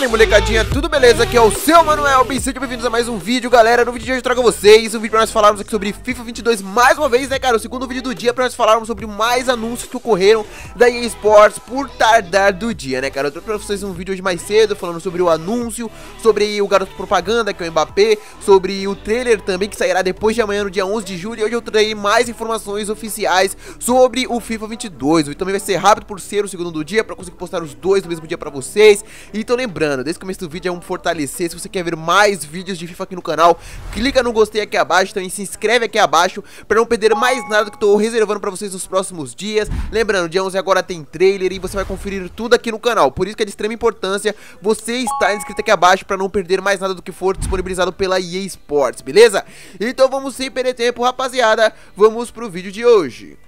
Fala aí, molecadinha, tudo beleza? Aqui é o seu Manuel, bem sejam bem-vindos a mais um vídeo, galera. No vídeo de hoje eu trago a vocês um vídeo pra nós falarmos aqui sobre FIFA 22 mais uma vez, né, cara? O segundo vídeo do dia pra nós falarmos sobre mais anúncios que ocorreram da EA Sports por tardar do dia, né, cara? Eu trouxe pra vocês um vídeo hoje mais cedo falando sobre o anúncio, sobre o garoto propaganda, que é o Mbappé, sobre o trailer também que sairá depois de amanhã, no dia 11 de julho. E hoje eu trarei mais informações oficiais sobre o FIFA 22. O vídeo também vai ser rápido por ser o segundo do dia, pra conseguir postar os dois no mesmo dia pra vocês. Então lembrando, Desde o começo do vídeo é um fortalecer. Se você quer ver mais vídeos de FIFA aqui no canal, clica no gostei aqui abaixo, também se inscreve aqui abaixo para não perder mais nada que que estou reservando para vocês nos próximos dias. Lembrando, dia 11 agora tem trailer e você vai conferir tudo aqui no canal. Por isso que é de extrema importância você estar inscrito aqui abaixo para não perder mais nada do que for disponibilizado pela EA Sports, beleza? Então vamos sem perder tempo, rapaziada. Vamos pro vídeo de hoje.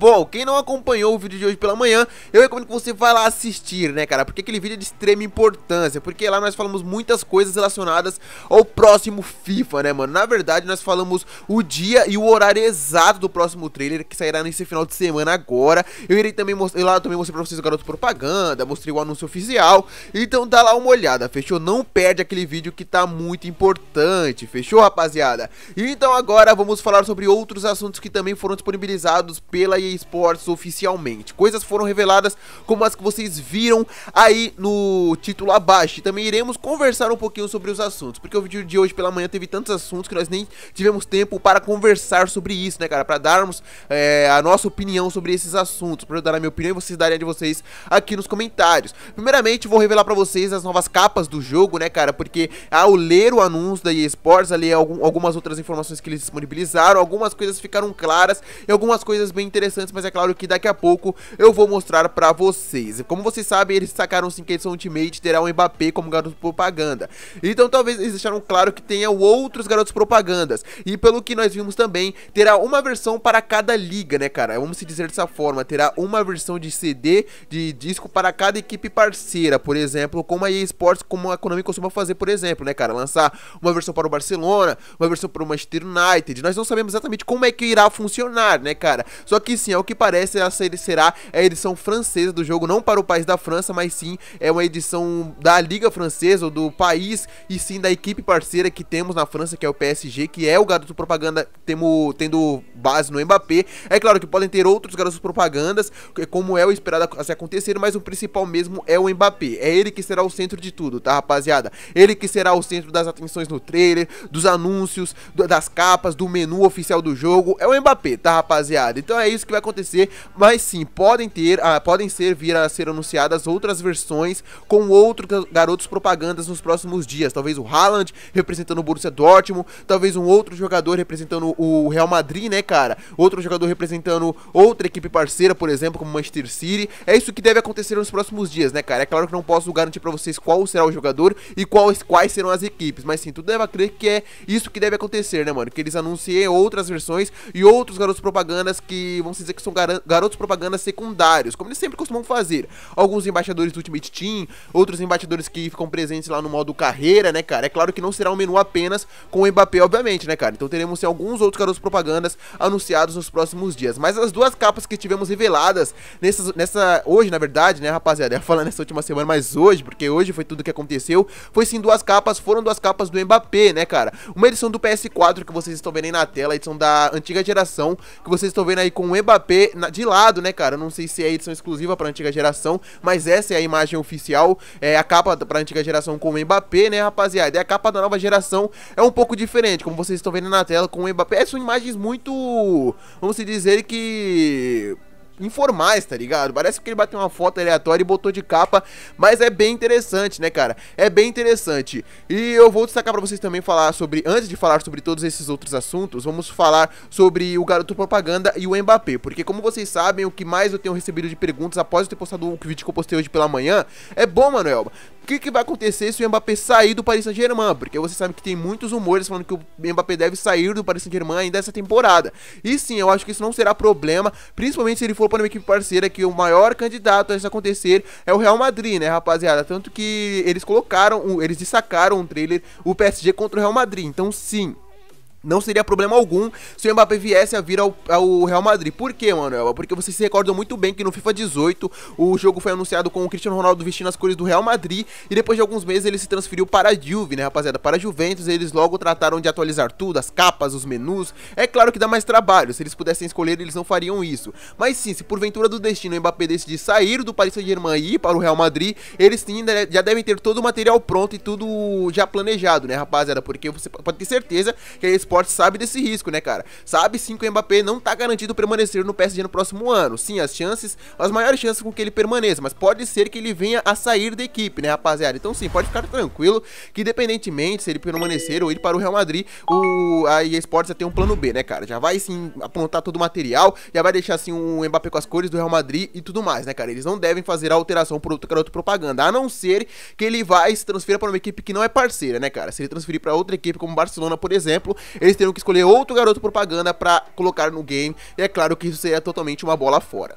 Bom, Quem não acompanhou o vídeo de hoje pela manhã, eu recomendo que você vá lá assistir, né, cara? Porque aquele vídeo é de extrema importância, porque lá nós falamos muitas coisas relacionadas ao próximo FIFA, né, mano? Na verdade, nós falamos o dia e o horário exato do próximo trailer, que sairá nesse final de semana agora. Eu irei também mostrar, lá eu também mostrei pra vocês o garoto propaganda, mostrei o anúncio oficial. Então dá lá uma olhada, fechou? Não perde aquele vídeo que tá muito importante, fechou, rapaziada? Então agora vamos falar sobre outros assuntos que também foram disponibilizados pela EA EA Sports oficialmente. Coisas foram reveladas como as que vocês viram aí no título abaixo. E também iremos conversar um pouquinho sobre os assuntos, porque o vídeo de hoje pela manhã teve tantos assuntos que nós nem tivemos tempo para conversar sobre isso, né, cara? Para darmos é, a nossa opinião sobre esses assuntos, para eu dar a minha opinião e vocês darem a de vocês aqui nos comentários. Primeiramente, vou revelar para vocês as novas capas do jogo, né, cara? Porque ao ah, ler o anúncio da Esports ali algumas outras informações que eles disponibilizaram, algumas coisas ficaram claras e algumas coisas bem interessantes interessantes, mas é claro que daqui a pouco eu vou mostrar pra vocês. Como vocês sabem, eles sacaram sim que edição Ultimate terá o um Mbappé como garoto propaganda. Então talvez eles deixaram claro que tenha outros garotos propagandas. E pelo que nós vimos também, terá uma versão para cada liga, né cara? Vamos se dizer dessa forma, terá uma versão de CD, de disco para cada equipe parceira, por exemplo, como a EA Sports, como a Konami costuma fazer, por exemplo, né cara? Lançar uma versão para o Barcelona, uma versão para o Manchester United. Nós não sabemos exatamente como é que irá funcionar, né cara? Só que sim, assim, ao é que parece, essa será a edição francesa do jogo, não para o país da França, mas sim é uma edição da Liga Francesa, ou do país, e sim da equipe parceira que temos na França, que é o PSG, que é o garoto propaganda, temo, tendo base no Mbappé. É claro que podem ter outros garotos propagandas, como é o esperado a se acontecer, mas o principal mesmo é o Mbappé. É ele que será o centro de tudo, tá, rapaziada? Ele que será o centro das atenções no trailer, dos anúncios, do, das capas, do menu oficial do jogo. É o Mbappé, tá, rapaziada? Então é isso que vai acontecer, mas sim, podem ter, ah, podem ser vir a ser anunciadas outras versões com outros garotos propagandas nos próximos dias. Talvez o Haaland representando o Borussia Dortmund, talvez um outro jogador representando o Real Madrid, né, cara? Outro jogador representando outra equipe parceira, por exemplo, como Manchester City. É isso que deve acontecer nos próximos dias, né, cara? É claro que não posso garantir para vocês qual será o jogador e quais, quais serão as equipes, mas sim, tudo deve crer que é isso que deve acontecer, né, mano? Que eles anunciem outras versões e outros garotos propagandas que vão se dizer que são gar garotos propagandas secundários, como eles sempre costumam fazer. Alguns embaixadores do Ultimate Team, outros embaixadores que ficam presentes lá no modo carreira, né, cara? É claro que não será um menu apenas com o Mbappé, obviamente, né, cara? Então teremos sim, alguns outros garotos propagandas anunciados nos próximos dias. Mas as duas capas que tivemos reveladas nessas, nessa. Hoje, na verdade, né, rapaziada? Eu falando nessa última semana, mas hoje, porque hoje foi tudo que aconteceu. Foi sim duas capas, foram duas capas do Mbappé, né, cara? Uma edição do PS4 que vocês estão vendo aí na tela, edição da antiga geração, que vocês estão vendo aí com o Mbappé. Mbappé de lado, né, cara? Eu não sei se é edição exclusiva pra antiga geração, mas essa é a imagem oficial. É a capa pra antiga geração com o Mbappé, né, rapaziada? E a capa da nova geração é um pouco diferente, como vocês estão vendo na tela, com o Mbappé. São imagens muito, vamos dizer que informais, tá ligado? Parece que ele bateu uma foto aleatória e botou de capa, mas é bem interessante, né, cara? É bem interessante. E eu vou destacar para vocês também falar sobre, antes de falar sobre todos esses outros assuntos, vamos falar sobre o garoto propaganda e o Mbappé, porque como vocês sabem, o que mais eu tenho recebido de perguntas após eu ter postado o vídeo que eu postei hoje pela manhã, é bom, Manuel, o que, que vai acontecer se o Mbappé sair do Paris Saint-Germain? Porque você sabe que tem muitos rumores falando que o Mbappé deve sair do Paris Saint-Germain ainda essa temporada. E sim, eu acho que isso não será problema, principalmente se ele for para uma equipe parceira, que o maior candidato a isso acontecer é o Real Madrid, né, rapaziada? Tanto que eles colocaram, eles destacaram um trailer, o PSG contra o Real Madrid. Então sim, não seria problema algum se o Mbappé viesse a vir ao, ao, Real Madrid. Por quê, Manuel? Porque vocês se recordam muito bem que no FIFA 18 o jogo foi anunciado com o Cristiano Ronaldo vestindo as cores do Real Madrid e depois de alguns meses ele se transferiu para a Juve, né, rapaziada? Para a Juventus, eles logo trataram de atualizar tudo, as capas, os menus. É claro que dá mais trabalho, se eles pudessem escolher, eles não fariam isso. Mas sim, se porventura do destino o Mbappé decidir sair do Paris Saint-Germain e ir para o Real Madrid, eles sim, já devem ter todo o material pronto e tudo já planejado, né, rapaziada? Porque você pode ter certeza que eles Sport sabe desse risco, né, cara? Sabe sim que o Mbappé não tá garantido permanecer no PSG no próximo ano. Sim, as chances, as maiores chances com que ele permaneça, mas pode ser que ele venha a sair da equipe, né, rapaziada? Então sim, pode ficar tranquilo que independentemente se ele permanecer ou ir para o Real Madrid, o, a EA já tem um plano B, né, cara? Já vai sim apontar todo o material, já vai deixar assim um Mbappé com as cores do Real Madrid e tudo mais, né, cara? Eles não devem fazer a alteração por outro garoto propaganda, a não ser que ele vai se transferir para uma equipe que não é parceira, né, cara? Se ele transferir para outra equipe como Barcelona, por exemplo, eles teriam que escolher outro garoto propaganda para colocar no game, e é claro que isso seria totalmente uma bola fora.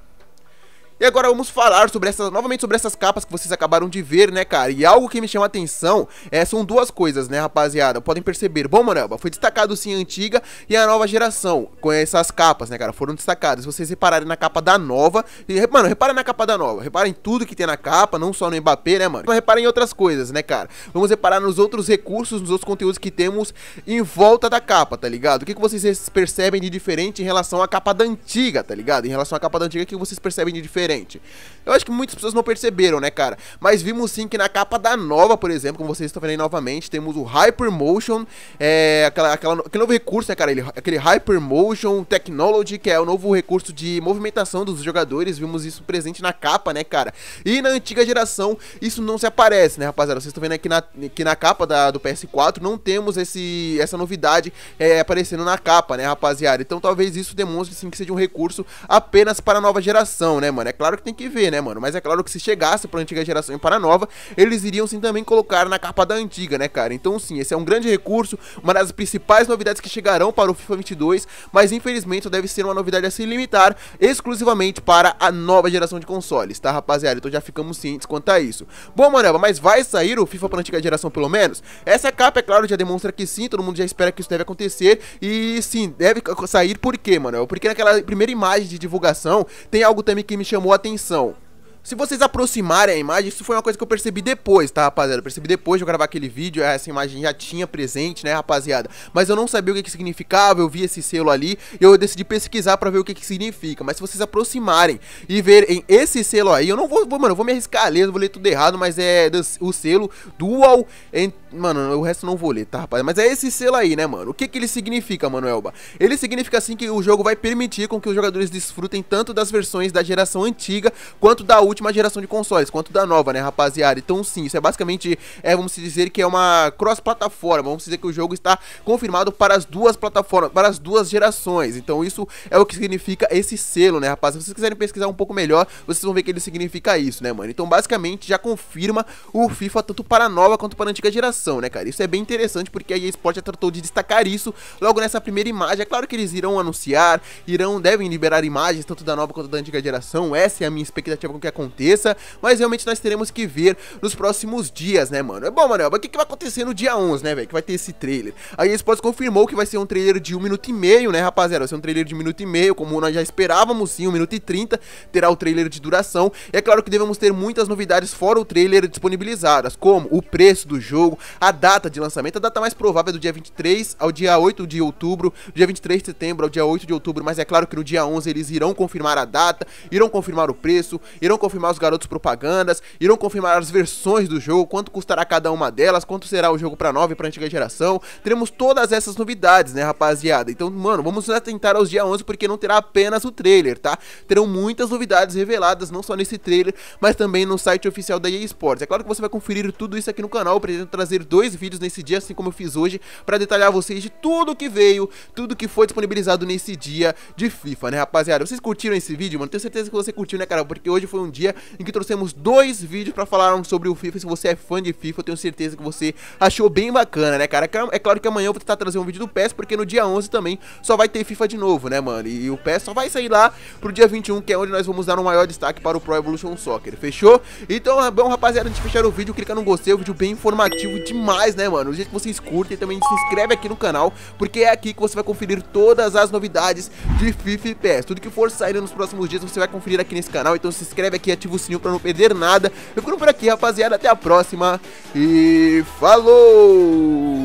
E agora vamos falar sobre essas, novamente sobre essas capas que vocês acabaram de ver, né, cara? E algo que me chama atenção é, são duas coisas, né, rapaziada? Podem perceber. Bom, Maramba, foi destacado sim a antiga e a nova geração com essas capas, né, cara? Foram destacadas. Se vocês repararem na capa da nova, e, mano, reparem na capa da nova. Reparem tudo que tem na capa, não só no Mbappé, né, mano? Mas reparem em outras coisas, né, cara? Vamos reparar nos outros recursos, nos outros conteúdos que temos em volta da capa, tá ligado? O que, que vocês percebem de diferente em relação à capa da antiga, tá ligado? Em relação à capa da antiga, o que vocês percebem de diferente? diferente. Eu acho que muitas pessoas não perceberam, né, cara? Mas vimos sim que na capa da nova, por exemplo, como vocês estão vendo aí novamente, temos o Hypermotion, é, aquela, aquela, aquele novo recurso, né, cara? Ele, aquele Hypermotion Technology, que é o novo recurso de movimentação dos jogadores. Vimos isso presente na capa, né, cara? E na antiga geração, isso não se aparece, né, rapaziada? Vocês estão vendo aqui na, aqui na capa da, do PS4 não temos esse, essa novidade é, aparecendo na capa, né, rapaziada? Então talvez isso demonstre sim que seja um recurso apenas para a nova geração, né, mano? É é claro que tem que ver, né, mano? Mas é claro que se chegasse pra antiga geração e para a nova, eles iriam sim também colocar na capa da antiga, né, cara? Então sim, esse é um grande recurso, uma das principais novidades que chegarão para o FIFA 22, mas infelizmente deve ser uma novidade a se limitar exclusivamente para a nova geração de consoles, tá, rapaziada? Então já ficamos cientes quanto a isso. Bom, Maneva, mas vai sair o FIFA para a antiga geração pelo menos? Essa capa, é claro, já demonstra que sim, todo mundo já espera que isso deve acontecer e sim, deve sair por quê, mano? Porque naquela primeira imagem de divulgação tem algo também que me chamou chamou atenção. Se vocês aproximarem a imagem, isso foi uma coisa que eu percebi depois, tá, rapaziada? Eu percebi depois de eu gravar aquele vídeo, é, essa imagem já tinha presente, né, rapaziada? Mas eu não sabia o que, que significava, eu vi esse selo ali, e eu decidi pesquisar pra ver o que, que significa. Mas se vocês aproximarem e verem esse selo aí, eu não vou, vou mano, eu vou me arriscar a ler, eu vou ler tudo errado, mas é o selo Dual... Mano, o resto não vou ler, tá, rapaziada? Mas é esse selo aí, né, mano? O que que ele significa, Manoelba Ele significa, assim, que o jogo vai permitir com que os jogadores desfrutem tanto das versões da geração antiga quanto da última última geração de consoles, quanto da nova, né, rapaziada? Então sim, isso é basicamente, é, vamos dizer que é uma cross-plataforma, vamos dizer que o jogo está confirmado para as duas plataformas, para as duas gerações. Então isso é o que significa esse selo, né, rapaziada? Se vocês quiserem pesquisar um pouco melhor, vocês vão ver que ele significa isso, né, mano? Então basicamente já confirma o FIFA tanto para a nova quanto para a antiga geração, né, cara? Isso é bem interessante porque a EA Sport já tratou de destacar isso logo nessa primeira imagem. É claro que eles irão anunciar, irão, devem liberar imagens tanto da nova quanto da antiga geração. Essa é a minha expectativa com que aconteça aconteça, mas realmente nós teremos que ver nos próximos dias, né, mano? É bom, Manel. mas o que, que vai acontecer no dia 11, né, velho? Que vai ter esse trailer. Aí A Esports confirmou que vai ser um trailer de 1 minuto e meio, né, rapaziada? Vai ser um trailer de 1 minuto e meio, como nós já esperávamos, sim, 1 minuto e 30. Terá o trailer de duração. E é claro que devemos ter muitas novidades fora o trailer disponibilizadas, como o preço do jogo, a data de lançamento. A data mais provável é do dia 23 ao dia 8 de outubro, dia 23 de setembro ao dia 8 de outubro, mas é claro que no dia 11 eles irão confirmar a data, irão confirmar o preço, irão confirmar confirmar os garotos propagandas, irão confirmar as versões do jogo, quanto custará cada uma delas, quanto será o jogo para nova e para antiga geração. Teremos todas essas novidades, né, rapaziada? Então, mano, vamos atentar aos dia 11 porque não terá apenas o trailer, tá? Terão muitas novidades reveladas, não só nesse trailer, mas também no site oficial da EA Sports. É claro que você vai conferir tudo isso aqui no canal, eu pretendo trazer dois vídeos nesse dia, assim como eu fiz hoje, para detalhar vocês de tudo que veio, tudo que foi disponibilizado nesse dia de FIFA, né, rapaziada? Vocês curtiram esse vídeo, mano? Tenho certeza que você curtiu, né, cara? Porque hoje foi um dia dia, em que trouxemos dois vídeos para falar sobre o FIFA. Se você é fã de FIFA, eu tenho certeza que você achou bem bacana, né, cara? É, é claro que amanhã eu vou tentar trazer um vídeo do PES, porque no dia 11 também só vai ter FIFA de novo, né, mano? E, o PES só vai sair lá pro dia 21, que é onde nós vamos dar um maior destaque para o Pro Evolution Soccer, fechou? Então, ah, bom, rapaziada, antes de fechar o vídeo, clica no gostei, o é vídeo bem informativo demais, né, mano? Do jeito que vocês curtem, também se inscreve aqui no canal, porque é aqui que você vai conferir todas as novidades de FIFA e PES. Tudo que for saindo nos próximos dias, você vai conferir aqui nesse canal, então se inscreve aqui ativa o sininho pra não perder nada. Eu fico por aqui, rapaziada. Até a próxima. E falou!